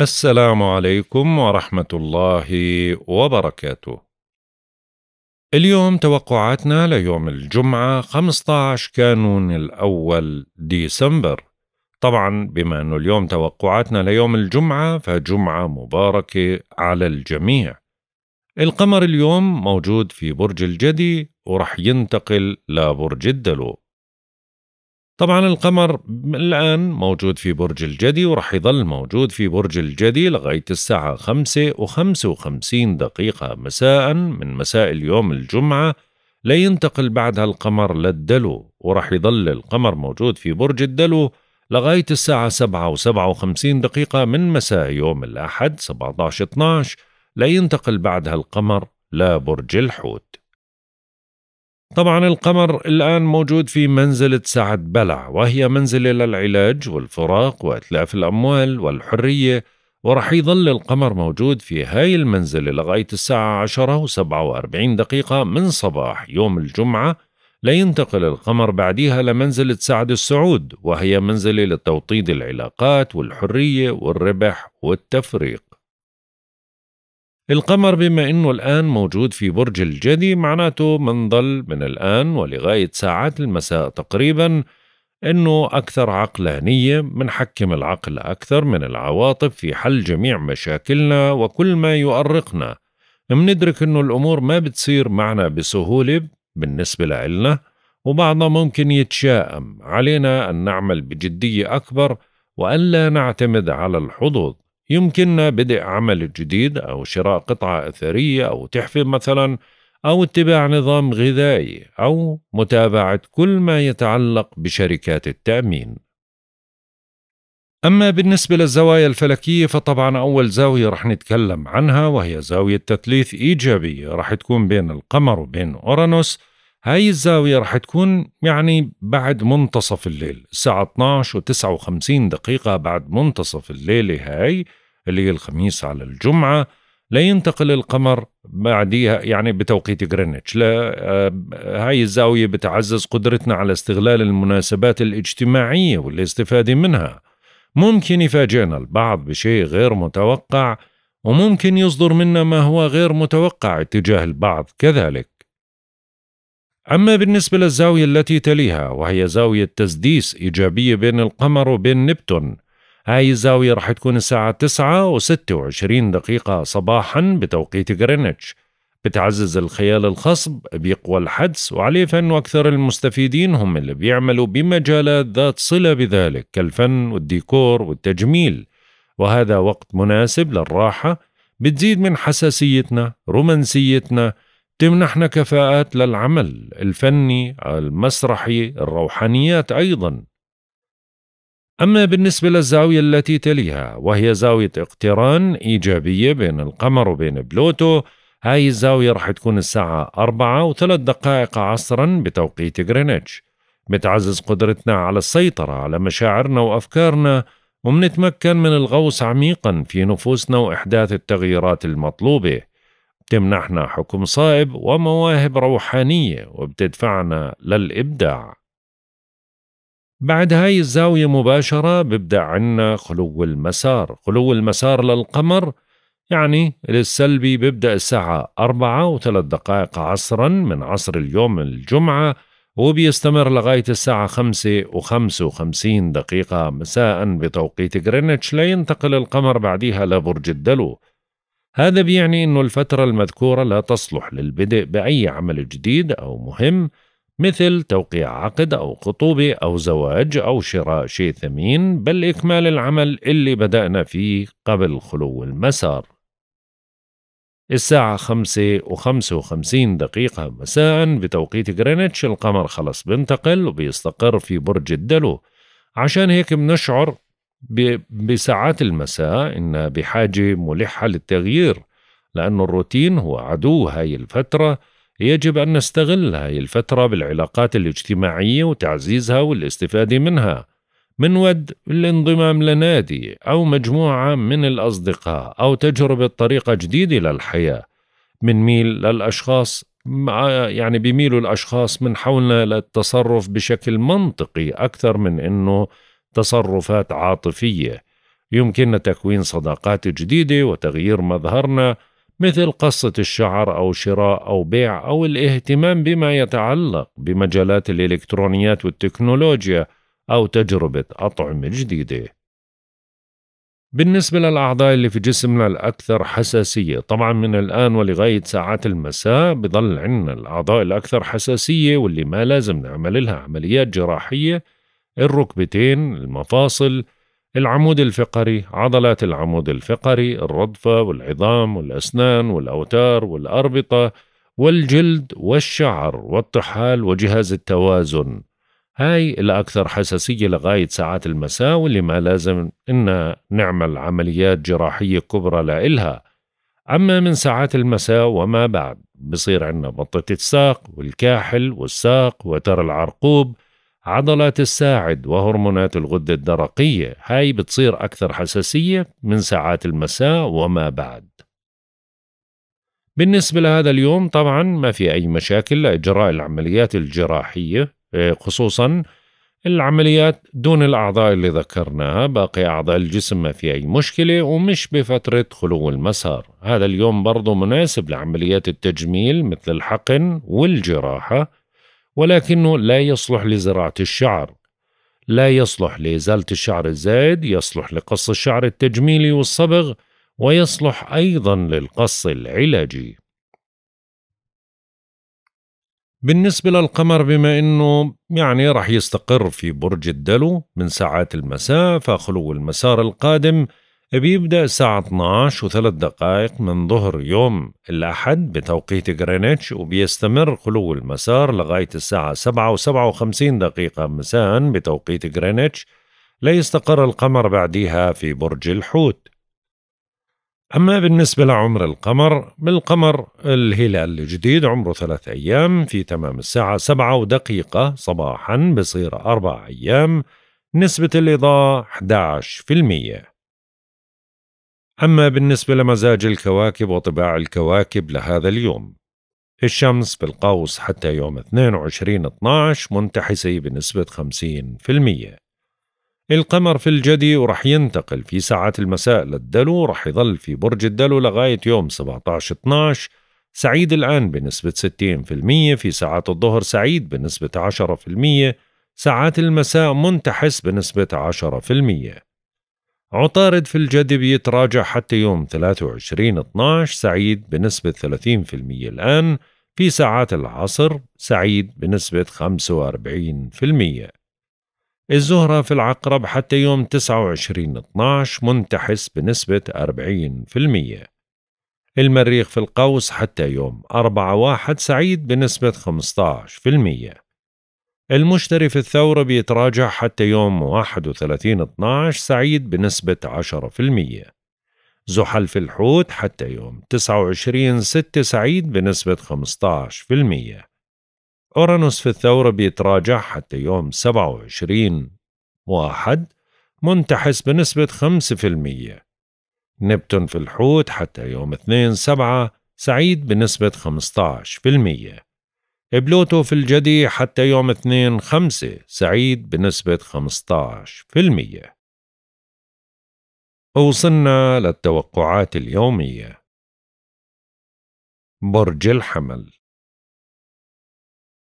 السلام عليكم ورحمة الله وبركاته. اليوم توقعاتنا ليوم الجمعة 15 كانون الأول ديسمبر. طبعا بما أنه اليوم توقعاتنا ليوم الجمعة فجمعة مباركة على الجميع. القمر اليوم موجود في برج الجدي ورح ينتقل لبرج الدلو. طبعا القمر الآن موجود في برج الجدي ورح يظل موجود في برج الجدي لغاية الساعة 5 و55 دقيقة مساء من مساء اليوم الجمعة لينتقل بعدها القمر للدلو ورح يظل القمر موجود في برج الدلو لغاية الساعة 7 و57 دقيقة من مساء يوم الأحد 17 12 لينتقل بعدها القمر لبرج الحوت طبعا القمر الآن موجود في منزلة سعد بلع وهي منزلة للعلاج والفراق وإتلاف الأموال والحرية ورح يظل القمر موجود في هاي المنزلة لغاية الساعة 10 و47 دقيقة من صباح يوم الجمعة لينتقل القمر بعديها لمنزلة سعد السعود وهي منزلة لتوطيد العلاقات والحرية والربح والتفريق القمر بما انه الان موجود في برج الجدي معناته منضل من الان ولغايه ساعات المساء تقريبا انه اكثر عقلانيه منحكم العقل اكثر من العواطف في حل جميع مشاكلنا وكل ما يؤرقنا مندرك انه الامور ما بتصير معنا بسهوله بالنسبه لنا وبعضنا ممكن يتشائم علينا ان نعمل بجديه اكبر والا نعتمد على الحظوظ يمكننا بدء عمل جديد أو شراء قطعة أثرية أو تحفة مثلا أو اتباع نظام غذائي أو متابعة كل ما يتعلق بشركات التأمين. أما بالنسبة للزوايا الفلكية فطبعا أول زاوية رح نتكلم عنها وهي زاوية تثليث إيجابية رح تكون بين القمر وبين أورانوس هاي الزاوية رح تكون يعني بعد منتصف الليل الساعة 12 و59 دقيقة بعد منتصف الليلة هاي اللي هي الخميس على الجمعة لينتقل القمر بعديها يعني بتوقيت جرينتش آه، هاي الزاوية بتعزز قدرتنا على استغلال المناسبات الاجتماعية والاستفادة منها ممكن يفاجئنا البعض بشيء غير متوقع وممكن يصدر منا ما هو غير متوقع اتجاه البعض كذلك أما بالنسبة للزاوية التي تليها وهي زاوية تسديس إيجابية بين القمر وبين نبتون هاي الزاوية راح تكون الساعة تسعة وستة وعشرين دقيقة صباحا بتوقيت غرينتش بتعزز الخيال الخصب بيقوى الحدس وعليه فن أكثر المستفيدين هم اللي بيعملوا بمجالات ذات صلة بذلك كالفن والديكور والتجميل وهذا وقت مناسب للراحة بتزيد من حساسيتنا رومانسيتنا تمنحنا كفاءات للعمل الفني المسرحي الروحانيات أيضاً أما بالنسبة للزاوية التي تليها وهي زاوية اقتران إيجابية بين القمر وبين بلوتو هاي الزاوية رح تكون الساعة أربعة وثلاث دقائق عصرا بتوقيت غرينتش بتعزز قدرتنا على السيطرة على مشاعرنا وأفكارنا ومنتمكن من الغوص عميقا في نفوسنا وإحداث التغييرات المطلوبة بتمنحنا حكم صائب ومواهب روحانية وبتدفعنا للإبداع بعد هاي الزاوية مباشرة ببدأ عنا خلو المسار خلو المسار للقمر يعني للسلبي بيبدأ الساعة أربعة وثلاث دقائق عصرا من عصر اليوم الجمعة وبيستمر لغاية الساعة خمسة وخمسة وخمسين دقيقة مساء بتوقيت غرينتش لينتقل القمر بعديها لبرج الدلو هذا بيعني أنه الفترة المذكورة لا تصلح للبدء بأي عمل جديد أو مهم مثل توقيع عقد أو خطوبة أو زواج أو شراء شيء ثمين بل إكمال العمل اللي بدأنا فيه قبل خلو المسار الساعة خمسة وخمسة وخمسين دقيقة مساء بتوقيت غرينتش القمر خلص بنتقل وبيستقر في برج الدلو عشان هيك بنشعر بساعات المساء إنها بحاجة ملحة للتغيير لأن الروتين هو عدو هاي الفترة يجب أن نستغل هاي الفترة بالعلاقات الاجتماعية وتعزيزها والاستفادة منها ود الانضمام لنادي أو مجموعة من الأصدقاء أو تجربة طريقة جديدة للحياة ميل للأشخاص مع يعني بيميلوا الأشخاص من حولنا للتصرف بشكل منطقي أكثر من أنه تصرفات عاطفية يمكننا تكوين صداقات جديدة وتغيير مظهرنا مثل قصة الشعر أو شراء أو بيع أو الاهتمام بما يتعلق بمجالات الإلكترونيات والتكنولوجيا أو تجربة أطعمة جديدة. بالنسبة للأعضاء اللي في جسمنا الأكثر حساسية طبعا من الآن ولغاية ساعات المساء بضل عنا الأعضاء الأكثر حساسية واللي ما لازم نعمل لها عمليات جراحية الركبتين المفاصل العمود الفقري عضلات العمود الفقري الرضفة والعظام والأسنان والأوتار والأربطة والجلد والشعر والطحال وجهاز التوازن هاي الأكثر حساسية لغاية ساعات المساء واللي ما لازم إن نعمل عمليات جراحية كبرى لإلها أما من ساعات المساء وما بعد بصير عندنا بطة الساق والكاحل والساق وتر العرقوب عضلات الساعد وهرمونات الغدة الدرقية هاي بتصير أكثر حساسية من ساعات المساء وما بعد بالنسبة لهذا اليوم طبعا ما في أي مشاكل لإجراء العمليات الجراحية آه، خصوصا العمليات دون الأعضاء اللي ذكرناها باقي أعضاء الجسم ما في أي مشكلة ومش بفترة خلو المسار هذا اليوم برضو مناسب لعمليات التجميل مثل الحقن والجراحة ولكنه لا يصلح لزراعة الشعر لا يصلح لإزالة الشعر الزائد يصلح لقص الشعر التجميلي والصبغ ويصلح أيضا للقص العلاجي بالنسبة للقمر بما أنه يعني رح يستقر في برج الدلو من ساعات المساء فخلو المسار القادم بيبدأ الساعة 12 وثلاث دقائق من ظهر يوم الأحد بتوقيت غرينتش وبيستمر خلو المسار لغاية الساعة 7 و57 دقيقة مساء بتوقيت غرينتش لا يستقر القمر بعدها في برج الحوت أما بالنسبة لعمر القمر بالقمر الهلال الجديد عمره ثلاث أيام في تمام الساعة سبعة ودقيقة صباحا بصير أربع أيام نسبة الإضاءة 11% أما بالنسبة لمزاج الكواكب وطباع الكواكب لهذا اليوم الشمس بالقوس حتى يوم 22 12 منتحسة بنسبة 50% القمر في الجدي ورح ينتقل في ساعات المساء للدلو رح يظل في برج الدلو لغاية يوم 17 12 سعيد الآن بنسبة 60% في ساعات الظهر سعيد بنسبة 10% ساعات المساء منتحس بنسبة 10% عطارد في الجدي بيتراجع حتى يوم 23 12 سعيد بنسبة 30% الآن في ساعات العصر سعيد بنسبة 45% الزهرة في العقرب حتى يوم 29 12 منتحس بنسبة 40% المريخ في القوس حتى يوم 4 1 سعيد بنسبة 15% المشتري في الثورة بيتراجع حتى يوم 31 12 سعيد بنسبة 10% زحل في الحوت حتى يوم 29 6 سعيد بنسبة 15% أورانوس في الثورة بيتراجع حتى يوم 27 واحد منتحس بنسبة 5% نبتون في الحوت حتى يوم 2 7 سعيد بنسبة 15% بلوتو في الجدي حتى يوم 2 5 سعيد بنسبة 15% وصلنا للتوقعات اليومية برج الحمل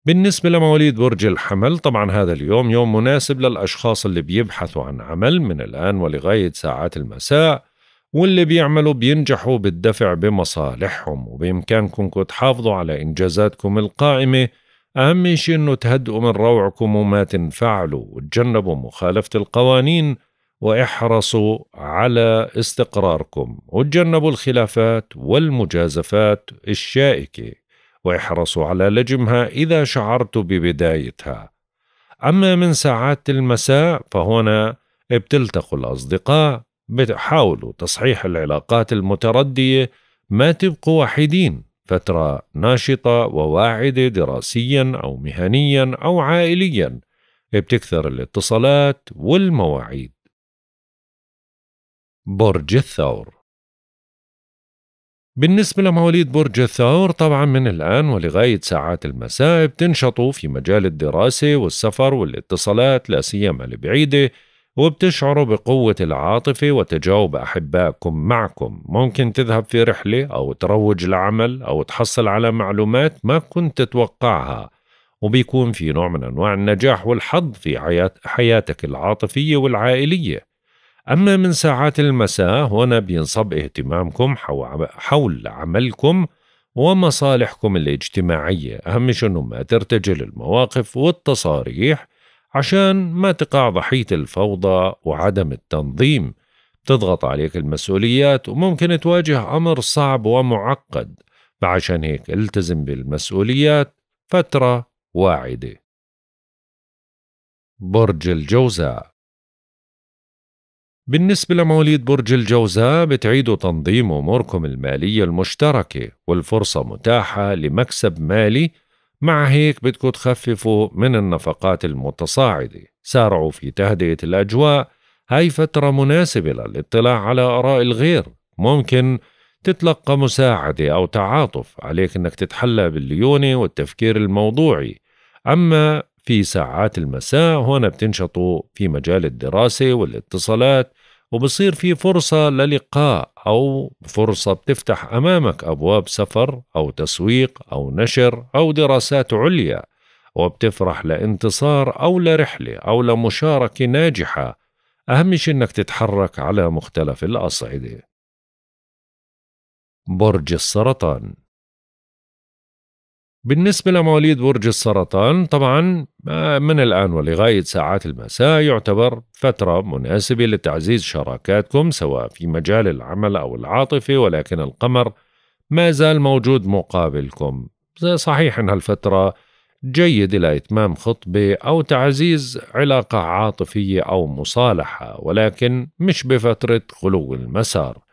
بالنسبة لمواليد برج الحمل طبعا هذا اليوم يوم مناسب للأشخاص اللي بيبحثوا عن عمل من الآن ولغاية ساعات المساء واللي بيعملوا بينجحوا بالدفع بمصالحهم وبإمكانكم تحافظوا على إنجازاتكم القائمة أهم شيء إنه تهدئوا من روعكم وما تنفعلوا وتجنبوا مخالفة القوانين واحرصوا على استقراركم وتجنبوا الخلافات والمجازفات الشائكة واحرصوا على لجمها إذا شعرتوا ببدايتها أما من ساعات المساء فهنا بتلتقوا الأصدقاء بتحاولوا تصحيح العلاقات المتردية ما تبقوا وحيدين فترة ناشطة وواعدة دراسيا أو مهنيا أو عائليا بتكثر الاتصالات والمواعيد برج الثور بالنسبة لمواليد برج الثور طبعا من الآن ولغاية ساعات المساء بتنشطوا في مجال الدراسة والسفر والاتصالات لا سيما البعيدة وبتشعروا بقوة العاطفة وتجاوب أحبائكم معكم ممكن تذهب في رحلة أو تروج لعمل أو تحصل على معلومات ما كنت تتوقعها وبيكون في نوع من أنواع النجاح والحظ في حياة حياتك العاطفية والعائلية أما من ساعات المساء هنا بينصب اهتمامكم حول عملكم ومصالحكم الاجتماعية أهم شنو ما ترتجل المواقف والتصاريح عشان ما تقع ضحية الفوضى وعدم التنظيم تضغط عليك المسؤوليات وممكن تواجه أمر صعب ومعقد فعشان هيك التزم بالمسؤوليات فترة واعدة برج الجوزاء بالنسبة لمواليد برج الجوزاء بتعيدوا تنظيم أموركم المالية المشتركة والفرصة متاحة لمكسب مالي مع هيك بدكم تخففوا من النفقات المتصاعدة سارعوا في تهدئة الأجواء هاي فترة مناسبة للاطلاع على آراء الغير ممكن تتلقى مساعدة أو تعاطف عليك أنك تتحلى بالليونة والتفكير الموضوعي أما في ساعات المساء هون بتنشطوا في مجال الدراسة والاتصالات وبصير في فرصة للقاء أو فرصة بتفتح أمامك أبواب سفر أو تسويق أو نشر أو دراسات عليا وبتفرح لانتصار أو لرحلة أو لمشاركة ناجحة أهم شيء إنك تتحرك على مختلف الأصعدة برج السرطان بالنسبة لمواليد برج السرطان طبعا آه، من الآن ولغاية ساعات المساء يعتبر فترة مناسبة لتعزيز شراكاتكم سواء في مجال العمل أو العاطفة ولكن القمر ما زال موجود مقابلكم صحيح أن هالفترة جيدة لإتمام خطبة أو تعزيز علاقة عاطفية أو مصالحة ولكن مش بفترة خلو المسار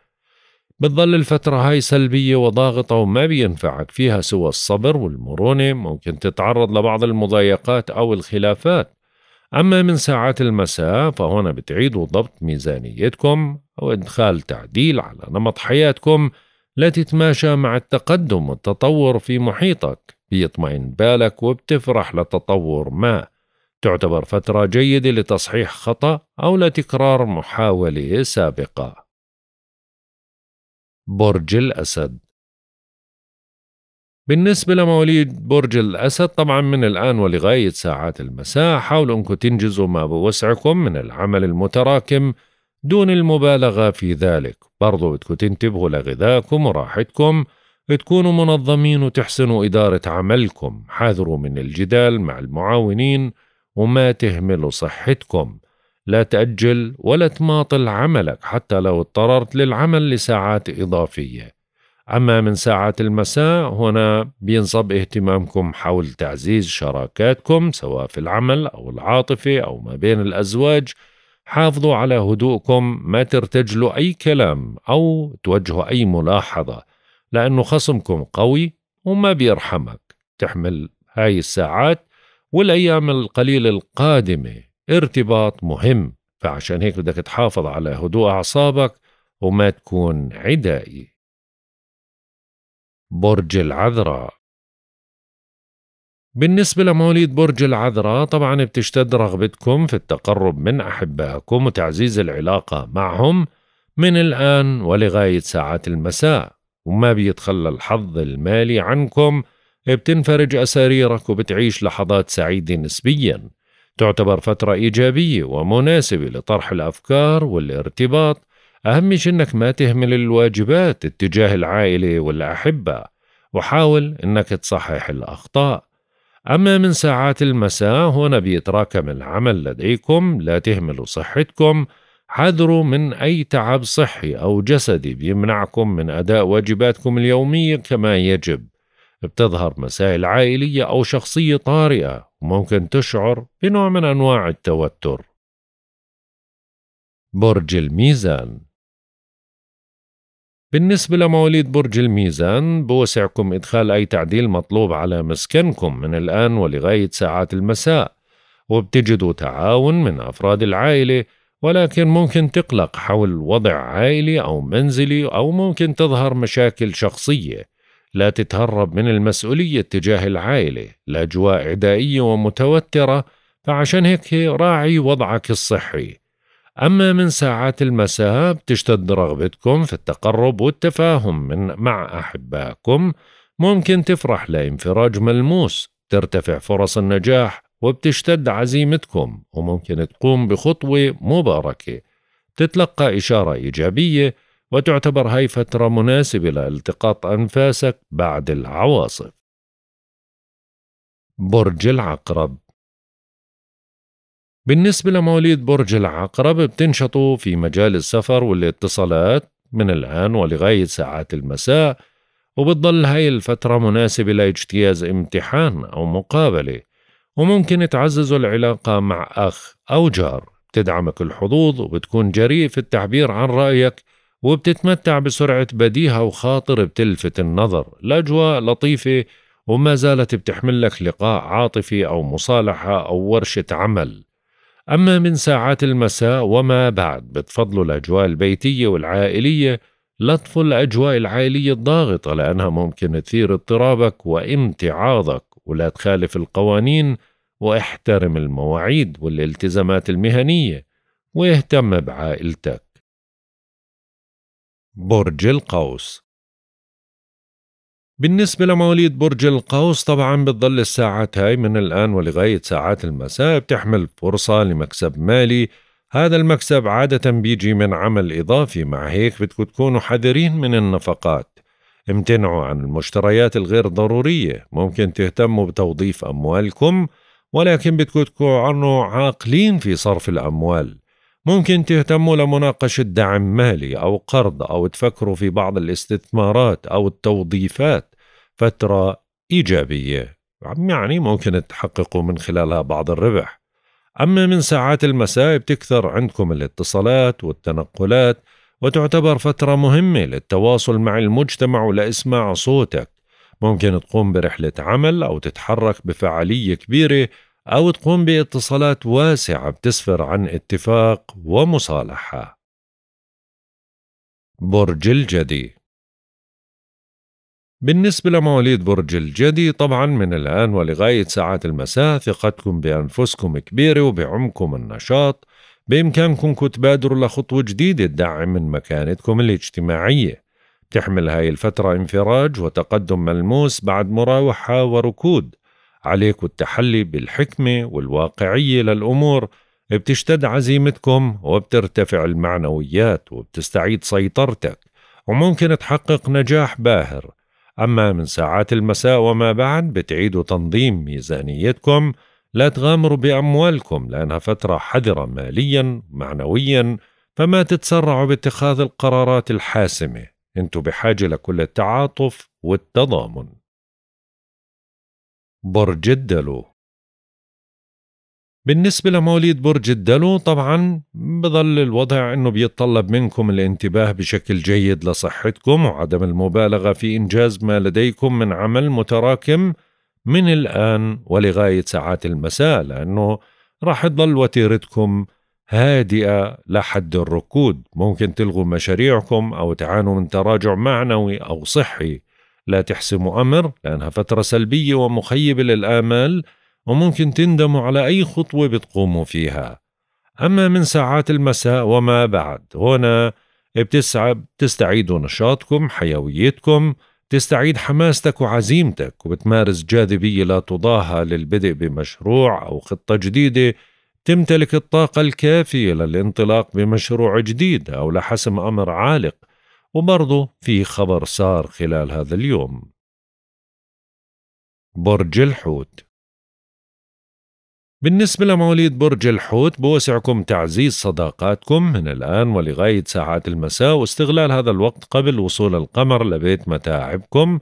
بتظل الفترة هاي سلبية وضاغطة وما بينفعك فيها سوى الصبر والمرونة ممكن تتعرض لبعض المضايقات أو الخلافات أما من ساعات المساء فهنا بتعيدوا ضبط ميزانيتكم أو إدخال تعديل على نمط حياتكم لا تتماشى مع التقدم والتطور في محيطك بيطمئن بالك وبتفرح لتطور ما تعتبر فترة جيدة لتصحيح خطأ أو لتكرار محاولة سابقة برج الأسد بالنسبة لمواليد برج الأسد طبعا من الآن ولغاية ساعات المساء حاولوا أنكم تنجزوا ما بوسعكم من العمل المتراكم دون المبالغة في ذلك برضو بدكم تنتبهوا لغذاكم وراحتكم تكونوا منظمين وتحسنوا إدارة عملكم حاذروا من الجدال مع المعاونين وما تهملوا صحتكم لا تأجل ولا تماطل عملك حتى لو اضطررت للعمل لساعات إضافية أما من ساعات المساء هنا بينصب اهتمامكم حول تعزيز شراكاتكم سواء في العمل أو العاطفة أو ما بين الأزواج حافظوا على هدوءكم ما ترتجلوا أي كلام أو توجهوا أي ملاحظة لأنه خصمكم قوي وما بيرحمك تحمل هاي الساعات والأيام القليلة القادمة ارتباط مهم فعشان هيك بدك تحافظ على هدوء أعصابك وما تكون عدائي برج العذراء بالنسبة لمواليد برج العذراء طبعا بتشتد رغبتكم في التقرب من أحبائكم وتعزيز العلاقة معهم من الآن ولغاية ساعات المساء وما بيتخلى الحظ المالي عنكم بتنفرج أساريرك وبتعيش لحظات سعيدة نسبياً تعتبر فترة إيجابية ومناسبة لطرح الأفكار والارتباط أهم شيء إنك ما تهمل الواجبات اتجاه العائلة والأحبة وحاول إنك تصحح الأخطاء أما من ساعات المساء هنا بيتراكم العمل لديكم لا تهملوا صحتكم حذروا من أي تعب صحي أو جسدي بيمنعكم من أداء واجباتكم اليومية كما يجب بتظهر مسائل عائلية أو شخصية طارئة ممكن تشعر بنوع من أنواع التوتر برج الميزان بالنسبة لمواليد برج الميزان بوسعكم إدخال أي تعديل مطلوب على مسكنكم من الآن ولغاية ساعات المساء وبتجدوا تعاون من أفراد العائلة ولكن ممكن تقلق حول وضع عائلي أو منزلي أو ممكن تظهر مشاكل شخصية لا تتهرب من المسؤولية تجاه العائلة لأجواء عدائية ومتوترة فعشان هيك راعي وضعك الصحي أما من ساعات المساء بتشتد رغبتكم في التقرب والتفاهم من مع أحبائكم ممكن تفرح لانفراج ملموس ترتفع فرص النجاح وبتشتد عزيمتكم وممكن تقوم بخطوة مباركة تتلقى إشارة إيجابية وتعتبر هاي فترة مناسبة لالتقاط أنفاسك بعد العواصف. برج العقرب بالنسبة لمواليد برج العقرب بتنشطوا في مجال السفر والاتصالات من الآن ولغاية ساعات المساء وبتضل هاي الفترة مناسبة لاجتياز امتحان أو مقابلة وممكن تعززوا العلاقة مع أخ أو جار بتدعمك الحظوظ وبتكون جريء في التعبير عن رأيك وبتتمتع بسرعة بديهة وخاطر بتلفت النظر الأجواء لطيفة وما زالت بتحمل لك لقاء عاطفي أو مصالحة أو ورشة عمل أما من ساعات المساء وما بعد بتفضلوا الأجواء البيتية والعائلية لطف الأجواء العائلية الضاغطة لأنها ممكن تثير اضطرابك وامتعاضك ولا تخالف القوانين واحترم المواعيد والالتزامات المهنية واهتم بعائلتك برج القوس بالنسبة لمواليد برج القوس طبعا بتضل الساعات هاي من الآن ولغاية ساعات المساء بتحمل فرصة لمكسب مالي هذا المكسب عادة بيجي من عمل إضافي مع هيك بدكم تكونوا حذرين من النفقات امتنعوا عن المشتريات الغير ضرورية ممكن تهتموا بتوظيف أموالكم ولكن بدكم تكونوا عاقلين في صرف الأموال ممكن تهتموا لمناقشة دعم مالي أو قرض أو تفكروا في بعض الاستثمارات أو التوظيفات فترة إيجابية يعني ممكن تحققوا من خلالها بعض الربح أما من ساعات المساء بتكثر عندكم الاتصالات والتنقلات وتعتبر فترة مهمة للتواصل مع المجتمع ولإسماع صوتك ممكن تقوم برحلة عمل أو تتحرك بفعالية كبيرة أو تقوم باتصالات واسعة بتسفر عن اتفاق ومصالحة برج الجدي بالنسبة لمواليد برج الجدي طبعا من الآن ولغاية ساعات المساء ثقتكم بأنفسكم كبيرة وبعمكم النشاط بإمكانكم تبادروا لخطوة جديدة تدعم من مكانتكم الاجتماعية تحمل هاي الفترة انفراج وتقدم ملموس بعد مراوحة وركود عليك التحلي بالحكمة والواقعية للأمور بتشتد عزيمتكم وبترتفع المعنويات وبتستعيد سيطرتك وممكن تحقق نجاح باهر أما من ساعات المساء وما بعد بتعيدوا تنظيم ميزانيتكم لا تغامروا بأموالكم لأنها فترة حذرة ماليا معنويا فما تتسرعوا باتخاذ القرارات الحاسمة انتوا بحاجة لكل التعاطف والتضامن برج الدلو بالنسبة لمواليد برج الدلو طبعا بضل الوضع انه بيتطلب منكم الانتباه بشكل جيد لصحتكم وعدم المبالغة في انجاز ما لديكم من عمل متراكم من الان ولغاية ساعات المساء لانه راح تضل وتيرتكم هادئة لحد الركود ممكن تلغوا مشاريعكم أو تعانوا من تراجع معنوي أو صحي لا تحسموا أمر لأنها فترة سلبية ومخيبة للآمال وممكن تندموا على أي خطوة بتقوموا فيها أما من ساعات المساء وما بعد هنا بتسعى بتستعيدوا نشاطكم حيويتكم تستعيد حماستك وعزيمتك وبتمارس جاذبية لا تضاهى للبدء بمشروع أو خطة جديدة تمتلك الطاقة الكافية للانطلاق بمشروع جديد أو لحسم أمر عالق وبرضه في خبر صار خلال هذا اليوم برج الحوت بالنسبة لمواليد برج الحوت بوسعكم تعزيز صداقاتكم من الآن ولغاية ساعات المساء واستغلال هذا الوقت قبل وصول القمر لبيت متاعبكم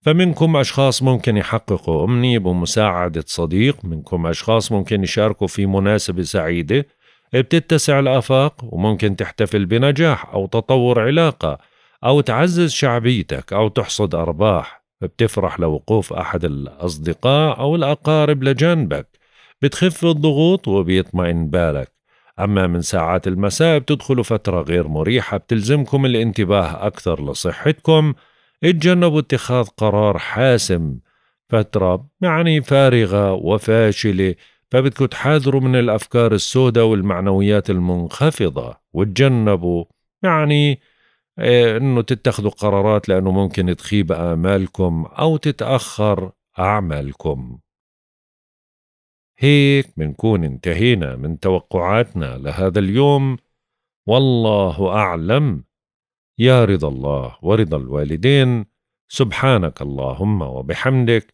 فمنكم أشخاص ممكن يحققوا أمنية بمساعدة صديق منكم أشخاص ممكن يشاركوا في مناسبة سعيدة بتتسع الآفاق وممكن تحتفل بنجاح أو تطور علاقة أو تعزز شعبيتك أو تحصد أرباح بتفرح لوقوف أحد الأصدقاء أو الأقارب لجانبك بتخف الضغوط وبيطمئن بالك أما من ساعات المساء بتدخلوا فترة غير مريحة بتلزمكم الانتباه أكثر لصحتكم اتجنبوا اتخاذ قرار حاسم فترة يعني فارغة وفاشلة فبدكم تحاذروا من الأفكار السوداء والمعنويات المنخفضة وتجنبوا يعني آه، انه تتخذوا قرارات لانه ممكن تخيب امالكم او تتاخر اعمالكم هيك بنكون انتهينا من توقعاتنا لهذا اليوم والله اعلم يا رضا الله ورضا الوالدين سبحانك اللهم وبحمدك